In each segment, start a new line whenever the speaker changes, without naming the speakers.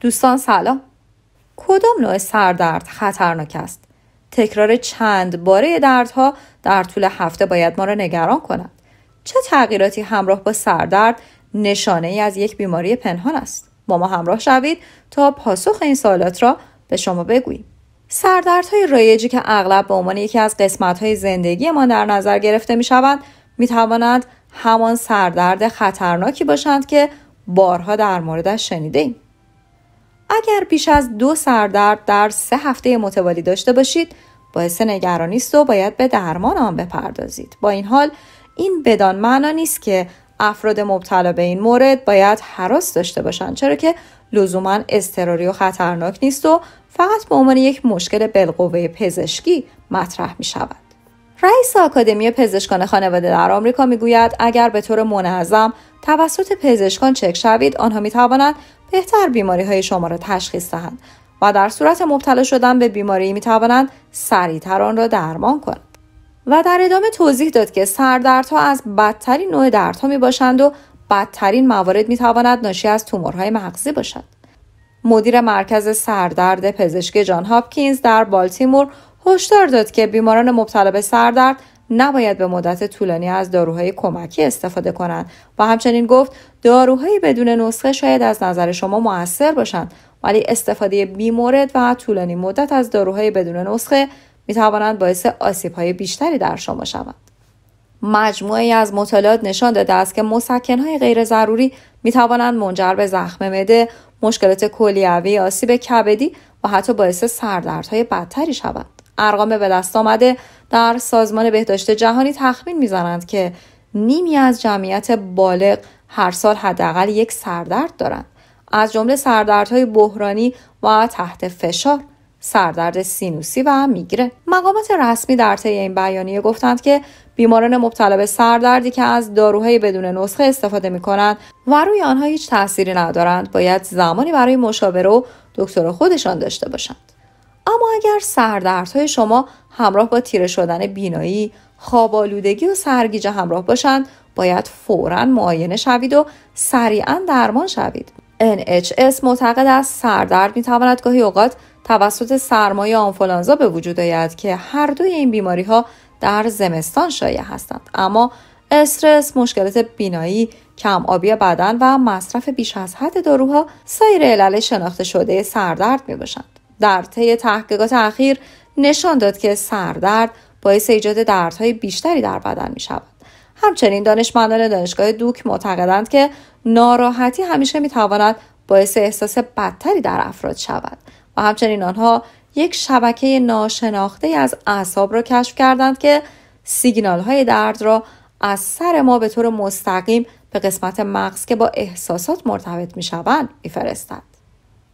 دوستان سلام کدام نوع سردرد خطرناک است تکرار چند باره دردها در طول هفته باید ما را نگران کند چه تغییراتی همراه با سردرد نشانه ای از یک بیماری پنهان است با ما همراه شوید تا پاسخ این سالات را به شما بگوییم سردردهای رایجی که اغلب به عنوان یکی از های زندگی ما در نظر گرفته می شوند می توانند همان سردرد خطرناکی باشند که بارها در موردش شنیده ایم. اگر بیش از دو سردرد در سه هفته متوالی داشته باشید باعث نگرانی است و باید به درمان آن بپردازید با این حال این بدان معنا نیست که افراد مبتلا به این مورد باید حراس داشته باشند چرا که لزوما اضطراری و خطرناک نیست و فقط به عنوان یک مشکل بالقوه پزشکی مطرح می شود. رئیس آکادمی پزشکان خانواده در آمریکا میگوید اگر به طور منظم توسط پزشکان چک شوید آنها می توانند بهتر بیماری های شما را تشخیص دهند و در صورت مبتلا شدن به بیماری می توانند سریعتر آن را درمان کنند و در ادامه توضیح داد که سردردها از بدترین نوع دردها می باشند و بدترین موارد می تواند ناشی از تومورهای مغزی باشد مدیر مرکز سردرد پزشکی جان هاپکینز در بالتیمور هشدار داد که بیماران مبتلا به سردرد نباید به مدت طولانی از داروهای کمکی استفاده کنند و همچنین گفت داروهای بدون نسخه شاید از نظر شما موثر باشند ولی استفاده بیمورد و طولانی مدت از داروهای بدون نسخه می توانند باعث آسیب های بیشتری در شما شوند. مجموعه از مطالعات نشان داده است که مسکن های غیر ضروری می توانند منجر به زخم مده، مشکلات کلیوی، آسیب کبدی و حتی باعث سردردهای بدتری شوند. ارقام به دست آمده در سازمان بهداشت جهانی تخمین میزنند که نیمی از جمعیت بالغ هر سال حداقل یک سردرد دارند از جمله سردردهای بحرانی و تحت فشار سردرد سینوسی و میگره مقامات رسمی در طی این بیانیه گفتند که بیماران مبتلا به سردردی که از داروهای بدون نسخه استفاده می کنند و روی آنها هیچ تأثیری ندارند باید زمانی برای مشاوره و دکتر خودشان داشته باشند اما اگر سردردهای شما همراه با تیره شدن بینایی، خواب آلودگی و سرگیجه همراه باشند، باید فورا معاینه شوید و سریعا درمان شوید. NHS معتقد است سردرد میتواند گاهی اوقات توسط سرمایه آنفولانزا به وجود آید که هر دوی این بیماری ها در زمستان شایع هستند اما استرس، مشکلات بینایی، کم آبی بدن و مصرف بیش از حد داروها سایر علل شناخته شده سردرد می باشند. در طی تحقیقات اخیر نشان داد که سردرد باعث ایجاد دردهای بیشتری در بدن می شود. همچنین دانشمندان دانشگاه دوک معتقدند که ناراحتی همیشه می تواند باعث احساس بدتری در افراد شود و همچنین آنها یک شبکه ناشناخته از اعصاب را کشف کردند که سیگنال های درد را از سر ما به طور مستقیم به قسمت مغز که با احساسات مرتبط می شوند فرستند.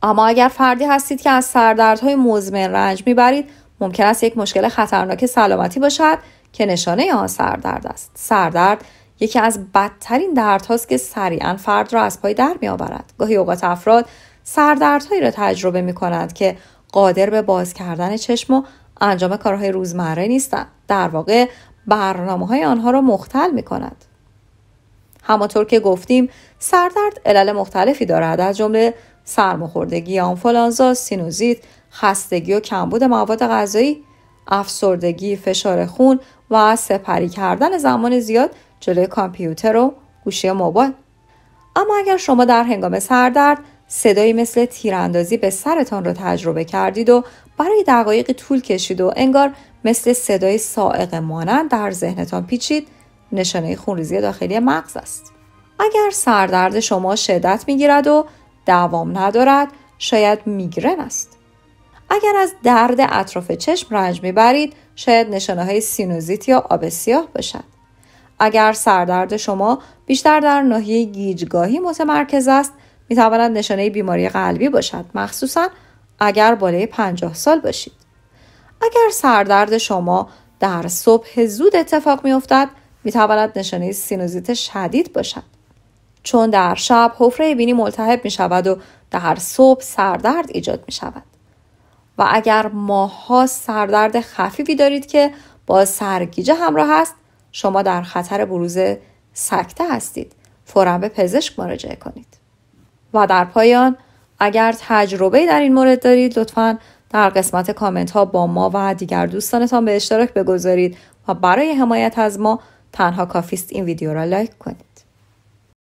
اما اگر فردی هستید که از سردردهای مزمن رنج میبرید ممکن است یک مشکل خطرناک سلامتی باشد که نشانه آن سردرد است سردرد یکی از بدترین دردهاست که سریعا فرد را از پای در میآورد گاهی اوقات افراد سردردهایی را تجربه می کنند که قادر به باز کردن چشم و انجام کارهای روزمره نیستند در واقع برنامه های آنها را مختل می کند همانطور که گفتیم سردرد علل مختلفی دارد از جمله سرماخوردگی آنفولانزا، سینوزیت، خستگی و کمبود مواد غذایی، افسردگی، فشار خون و سپری کردن زمان زیاد جلوی کامپیوتر و گوشی موبایل. اما اگر شما در هنگام سردرد صدایی مثل تیراندازی به سرتان را تجربه کردید و برای دقایق طول کشید و انگار مثل صدای سائق مانند در ذهنتان پیچید نشانه خونریزی داخلی مغز است. اگر سردرد شما شدت میگیرد و دوام ندارد شاید میگرن است اگر از درد اطراف چشم رنج میبرید شاید نشانه های سینوزیت یا آب سیاه باشد اگر سردرد شما بیشتر در ناحیه گیجگاهی متمرکز است میتواند نشانه بیماری قلبی باشد مخصوصا اگر بالای 50 سال باشید اگر سردرد شما در صبح زود اتفاق میافتد میتواند نشانه سینوزیت شدید باشد چون در شب حفره بینی ملتهب می شود و در صبح سردرد ایجاد می شود. و اگر ماها سردرد خفیفی دارید که با سرگیجه همراه است شما در خطر بروز سکته هستید. فورا به پزشک مراجعه کنید. و در پایان اگر تجربه در این مورد دارید لطفا در قسمت کامنت ها با ما و دیگر دوستانتان به اشتراک بگذارید و برای حمایت از ما تنها کافیست این ویدیو را لایک کنید.